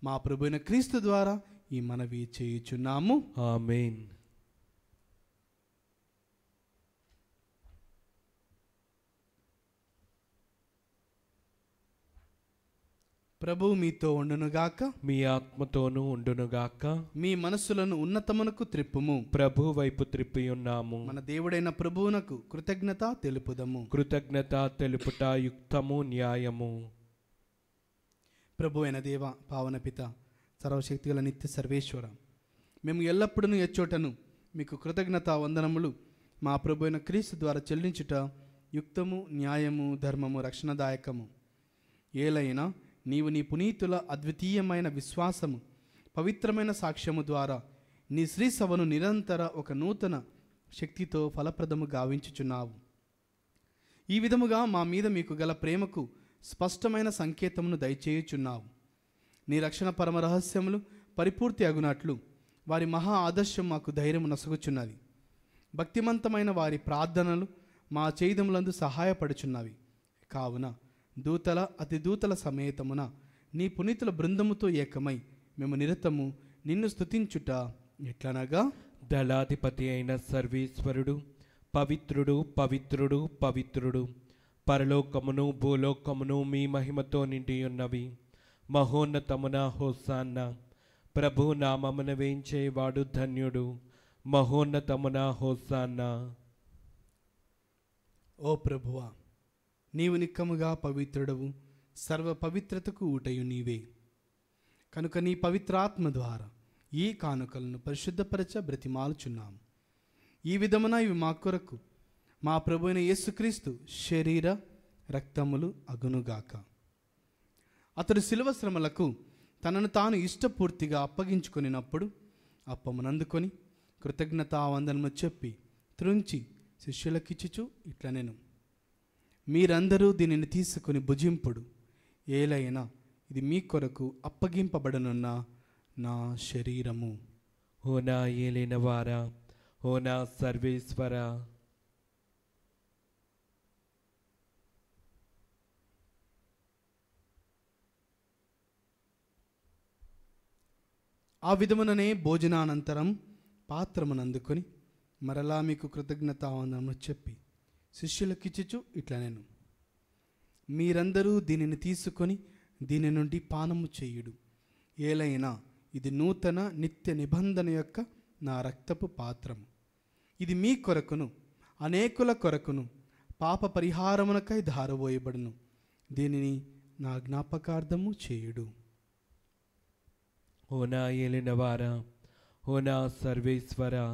మా ప్రభుయిన క్రీస్తు ద్వారా ఈ మనవి చేయుచున్నాము ఆమెన్ ప్రభు మీతో ఉండునుగాక మీ ఆత్మతోనూ ఉండునుగాక మీ మనస్సులను ఉన్నతమునకు త్రిప్పుము ప్రభు వైపు త్రిప్పి ఉన్నాము మన దేవుడైన ప్రభువునకు కృతజ్ఞత తెలుపుదము కృతజ్ఞత తెలుపుట యుక్తము న్యాయము ప్రభు అయిన దేవ పావన పిత సర్వశక్తిగల నిత్య సర్వేశ్వర మేము ఎల్లప్పుడూ ఎచ్చోటను మీకు కృతజ్ఞత వందనములు మా ప్రభు అయిన క్రీస్తు ద్వారా చెల్లించుట యుక్తము న్యాయము ధర్మము రక్షణదాయకము ఏలైనా నీవు నీ పునీతుల అద్వితీయమైన విశ్వాసము పవిత్రమైన సాక్ష్యము ద్వారా నీ శ్రీ సభను నిరంతర ఒక నూతన శక్తితో ఫలప్రదము గావించుచున్నావు ఈ విధముగా మా మీద మీకు గల ప్రేమకు స్పష్టమైన సంకేతమును దయచేయుచున్నావు నీ రక్షణ పరమ రహస్యములు పరిపూర్తి అగునట్లు వారి మహా ఆదర్శం మాకు ధైర్యం నసుగుచున్నది భక్తిమంతమైన వారి ప్రార్థనలు మా చేదములందు సహాయపడుచున్నవి కావున దూతల అతి దూతల సమేతమున నీ పునీతుల బృందముతో ఏకమై మేము నిరతము నిన్ను స్థుతించుట ఎట్లనగా దళాధిపతి అయిన సర్వేశ్వరుడు పవిత్రుడు పవిత్రుడు పవిత్రుడు పరలోకమును భూలోకమును మీ మహిమతో నిండి ఉన్నవి మహోన్నతమున హోసాన్న ప్రభు నామమున వేయించేవాడు ధన్యుడు మహోన్నతమున హోసాన్న ఓ ప్రభువా నీవు నిక్కముగా పవిత్రుడవు సర్వ పవిత్రతకు ఊటయు నీవే కనుక నీ పవిత్రాత్మ ద్వారా ఈ కానుకలను పరిశుద్ధపరచ బ్రతిమాలుచున్నాం ఈ విధమున ఇవి మా కొరకు మా ప్రభు అయిన యేసుక్రీస్తు శరీర రక్తములు అగునుగాక అతడు శిలువ శ్రమలకు తనను తాను ఇష్టపూర్తిగా అప్పగించుకునినప్పుడు అప్పమునందుకొని కృతజ్ఞతావందనము చెప్పి త్రుంచి శిష్యులకిచ్చుచు ఇట్లనెను మీరందరూ దీనిని తీసుకుని భుజింపుడు ఏలైనా ఇది మీ కొరకు అప్పగింపబడనున్న నా శరీరము ఓ నా వారా ఓ నా సర్వేశ్వర ఆ విధముననే భోజనానంతరం పాత్రమునందుకొని మరలా మీకు కృతజ్ఞతావందనము చెప్పి శిష్యులకు ఇచ్చు ఇట్లా నేను మీరందరూ దీనిని తీసుకొని దీని నుండి పానము చేయుడు ఏలైనా ఇది నూతన నిత్య నిబంధన యొక్క నా రక్తపు పాత్రము ఇది మీ కొరకును అనేకుల కొరకును పాప పరిహారమునకై ధారబోయబడును దీనిని నా జ్ఞాపకార్థము చేయుడు ఓనా ఏలినవారా ఓనా సర్వేశ్వరా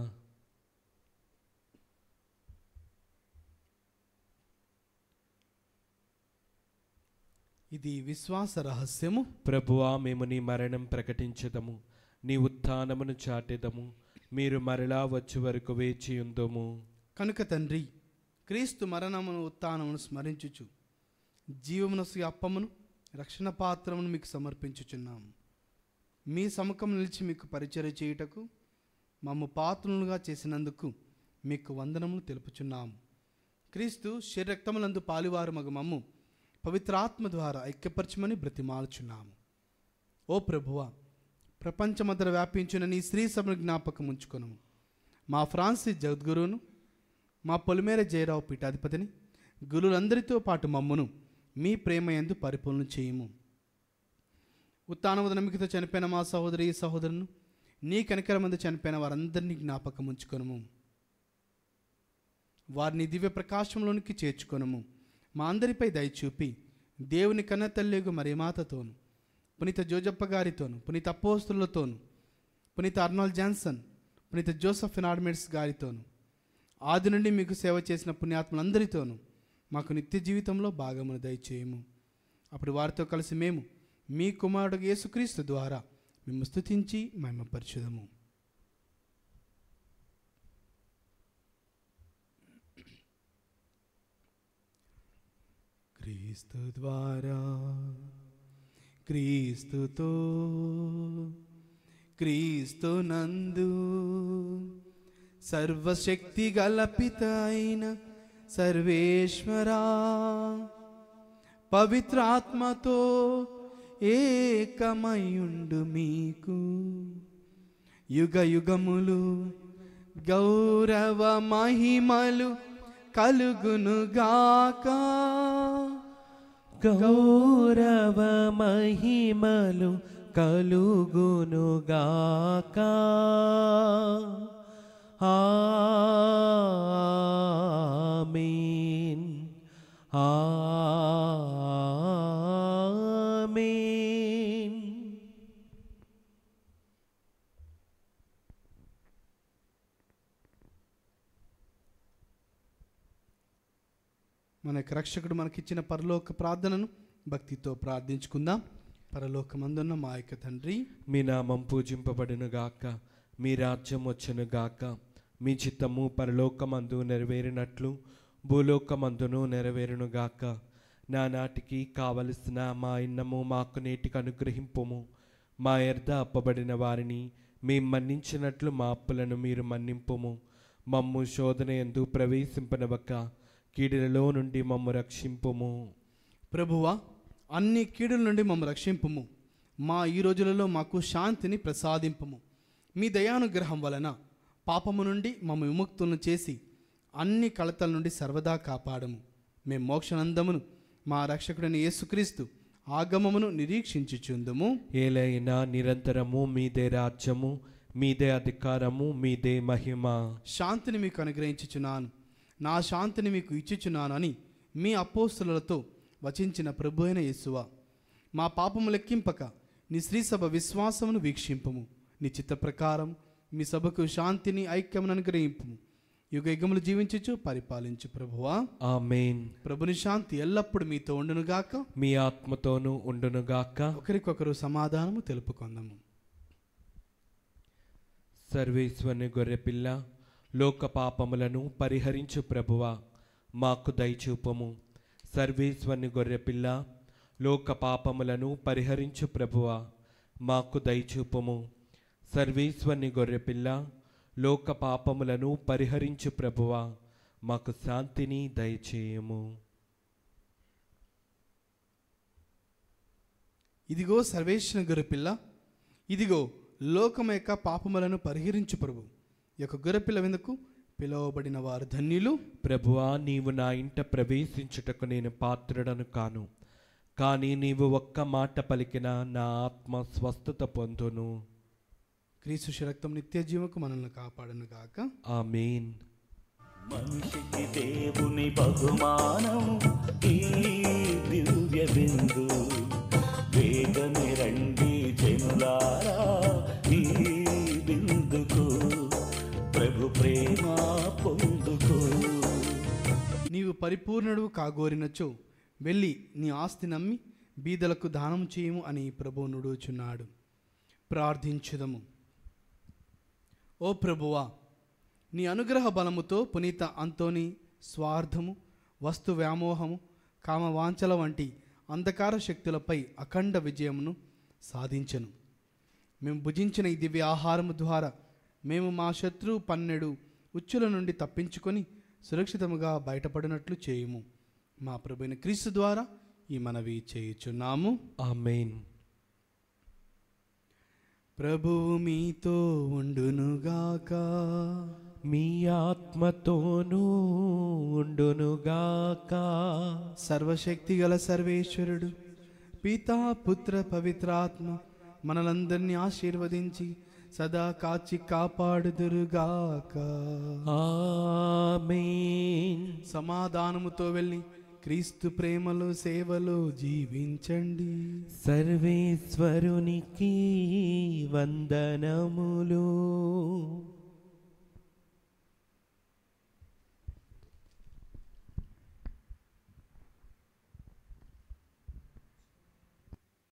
ఇది విశ్వాస రహస్యము ప్రభువా మేము నీ మరణం ప్రకటించదము నీ ఉత్థానమును చాటేదము మీరు మరలా వచ్చే వరకు వేచి ఉందము కనుక తండ్రి క్రీస్తు మరణమును ఉత్థానమును స్మరించుచు జీవమునసు అప్పమును రక్షణ పాత్రమును మీకు సమర్పించుచున్నాము మీ సమకం నిలిచి మీకు పరిచయం చేయుటకు మమ్ము పాత్రులుగా చేసినందుకు మీకు వందనములు తెలుపుచున్నాము క్రీస్తు శరీరక్తములందు పాలివారు మగు మమ్ము పవిత్రాత్మ ద్వారా ఐక్యపరచమని బ్రతిమాలుచున్నాము ఓ ప్రభువ ప్రపంచమంతర వ్యాపించిన నీ స్త్రీ సభను జ్ఞాపకం ఉంచుకును మా ఫ్రాన్సిస్ జగద్గురువును మా పొలిమేర జయరావు పీఠాధిపతిని గురులందరితో పాటు మమ్మును మీ ప్రేమ ఎందు పరిపూర్ణ చేయము ఉత్తానవద నమ్మికతో చనిపోయిన మా సహోదరి సహోదరును నీ కనికర మంది చనిపోయిన వారందరినీ జ్ఞాపకం ఉంచుకొనము వారిని దివ్య ప్రకాశంలోనికి చేర్చుకొనము మా అందరిపై దయచూపి దేవుని కన్న తల్లిగు మరి మాతతోను పునీత జోజప్ప గారితోను పునీత అప్పోస్తులతోను పునీత అర్నాల్డ్ జాన్సన్ పునీత జోసఫ్ ఫినాడ్మిట్స్ గారితోను ఆది నుండి మీకు సేవ చేసిన పుణ్యాత్మలందరితోనూ మాకు నిత్య జీవితంలో భాగమును దయచేయము అప్పుడు వారితో కలిసి మేము మీ కుమారుడు యేసుక్రీస్తు ద్వారా మేము స్థుతించి మహిమపరచుదము క్రీస్తు ద్వారా క్రీస్తుతో క్రీస్తు నందు సర్వశక్తి గలపిత అయిన సర్వేశ్వరా పవిత్రాత్మతో ఏకమయుండు మీకు యుగ యుగములు గౌరవ మహిమలు कल गुण गाका गौरव महिमलु कलु गुनु गाका आमीन आ యొక్క రక్షకుడు మనకిచ్చిన పరలోక ప్రార్థనను భక్తితో ప్రార్థించుకుందాం పరలోకమందున్న మా యొక్క తండ్రి మీ నామం పూజింపబడిన గాక మీ రాజ్యం వచ్చును గాక మీ చిత్తము పరలోకమందు నెరవేరినట్లు భూలోకమందును నెరవేరును గాక నానాటికి కావలసిన మా ఇన్నము మాకు నేటికి అనుగ్రహింపుము మా ఎర్ద అప్పబడిన వారిని మేము మన్నించినట్లు మా అప్పులను మీరు మన్నింపుము మమ్ము శోధన ఎందు ప్రవేశింపనవక్క కీడులలో నుండి మమ్మ రక్షింపము ప్రభువా అన్ని కీడుల నుండి మమ్మ రక్షింపము మా ఈ రోజులలో మాకు శాంతిని ప్రసాదింపము మీ దయానుగ్రహం వలన పాపము నుండి మమ్మ విముక్తులను చేసి అన్ని కలతల నుండి సర్వదా కాపాడము మేము మోక్షనందమును మా రక్షకుడైన యేసుక్రీస్తు ఆగమమును నిరీక్షించుచుందుము ఏలైనా నిరంతరము మీదే రాజ్యము మీదే అధికారము మీదే మహిమ శాంతిని మీకు అనుగ్రహించుచున్నాను నా శాంతిని మీకు ఇచ్చుచున్నానని మీ అపోస్తులతో వచించిన ప్రభు అయిన యేసువా మా పాపము లెక్కింపక నీ శ్రీసభ విశ్వాసమును వీక్షింపము నీ చిత్త ప్రకారం మీ సభకు శాంతిని ఐక్యమును అనుగ్రహింపు యుగ యుగములు జీవించచ్చు పరిపాలించు ప్రభువా ఆమెన్ ప్రభుని శాంతి ఎల్లప్పుడు మీతో ఉండునుగాక మీ ఆత్మతోనూ ఉండునుగాక ఒకరికొకరు సమాధానము తెలుపుకుందాము సర్వేశ్వరుని గొర్రెపిల్ల లోక పాపములను పరిహరించు ప్రభువ మాకు దయచూపము సర్వేశ్వరుని గొర్రెపిల్ల లోక పాపములను పరిహరించు ప్రభువ మాకు దయచూపము సర్వేశ్వరుని గొర్రెపిల్ల లోక పాపములను పరిహరించు ప్రభువ మాకు శాంతిని దయచేయము ఇదిగో సర్వేశ్వరుని గొర్రెపిల్ల ఇదిగో లోకం యొక్క పాపములను పరిహరించు ప్రభు యొక్క గొర్రెపిల్ల విందుకు పిలువబడిన వారు ధన్యులు ప్రభువా నీవు నా ఇంట ప్రవేశించుటకు నేను పాత్రుడను కాను కానీ నీవు ఒక్క మాట పలికిన నా ఆత్మ స్వస్థత పొందును క్రీస్తు శరక్తం నిత్య జీవకు మనల్ని కాపాడను గాక మీన్ మనిషికి దేవుని బహుమానము దివ్య బిందు వేగమి రండి జనులారా ప్రేమ పొందుకో నీవు పరిపూర్ణుడు కాగోరినచో వెళ్ళి నీ ఆస్తి నమ్మి బీదలకు దానం చేయము అని ప్రభువు నుడుచున్నాడు ప్రార్థించుదము ఓ ప్రభువా నీ అనుగ్రహ బలముతో పునీత అంతోని స్వార్థము వస్తు వ్యామోహము కామవాంఛల వంటి అంధకార శక్తులపై అఖండ విజయమును సాధించను మేము భుజించిన ఈ దివ్య ఆహారము ద్వారా మేము మా శత్రువు పన్నెడు ఉచ్చుల నుండి తప్పించుకొని సురక్షితముగా బయటపడినట్లు చేయుము మా ప్రభుని క్రీస్తు ద్వారా ఈ మనవి చేయుచున్నాము ఆ మెయిన్ ప్రభువు మీతో ఉండునుగాక మీ ఆత్మతోనూ ఉండునుగాక సర్వశక్తి గల సర్వేశ్వరుడు పితా పుత్ర పవిత్రాత్మ మనలందరినీ ఆశీర్వదించి సదా కాచి కాపాడుదురుగాక ఆమేన్ సమాధానముతో వెళ్ళి క్రీస్తు ప్రేమలు సేవలు జీవించండి సర్వేశ్వరునికి వందనములు